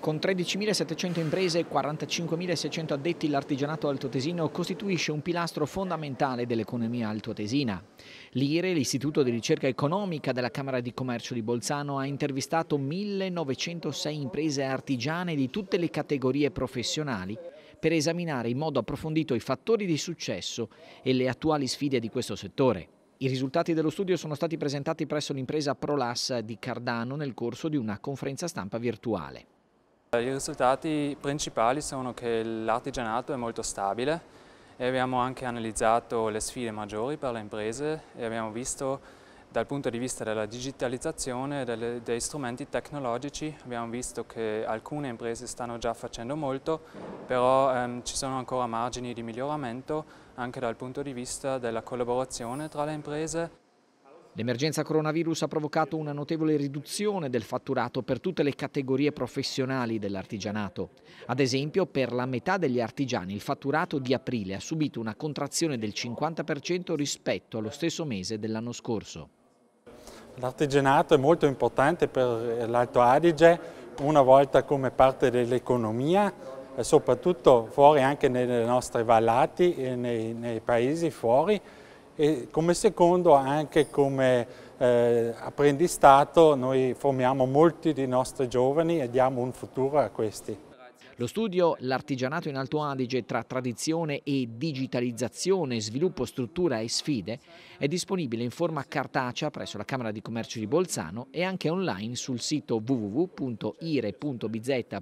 Con 13.700 imprese e 45.600 addetti l'artigianato altoatesino costituisce un pilastro fondamentale dell'economia altoatesina. L'IRE, l'Istituto di Ricerca Economica della Camera di Commercio di Bolzano, ha intervistato 1.906 imprese artigiane di tutte le categorie professionali per esaminare in modo approfondito i fattori di successo e le attuali sfide di questo settore. I risultati dello studio sono stati presentati presso l'impresa Prolas di Cardano nel corso di una conferenza stampa virtuale. Eh, I risultati principali sono che l'artigianato è molto stabile e abbiamo anche analizzato le sfide maggiori per le imprese e abbiamo visto dal punto di vista della digitalizzazione e dei strumenti tecnologici abbiamo visto che alcune imprese stanno già facendo molto però ehm, ci sono ancora margini di miglioramento anche dal punto di vista della collaborazione tra le imprese. L'emergenza coronavirus ha provocato una notevole riduzione del fatturato per tutte le categorie professionali dell'artigianato. Ad esempio, per la metà degli artigiani il fatturato di aprile ha subito una contrazione del 50% rispetto allo stesso mese dell'anno scorso. L'artigianato è molto importante per l'Alto Adige, una volta come parte dell'economia, e soprattutto fuori anche nelle nostre vallate, eh, nei, nei paesi fuori, e come secondo anche come eh, apprendistato noi formiamo molti dei nostri giovani e diamo un futuro a questi. Lo studio L'artigianato in Alto Adige tra tradizione e digitalizzazione, sviluppo, struttura e sfide è disponibile in forma cartacea presso la Camera di Commercio di Bolzano e anche online sul sito www.ire.bz.it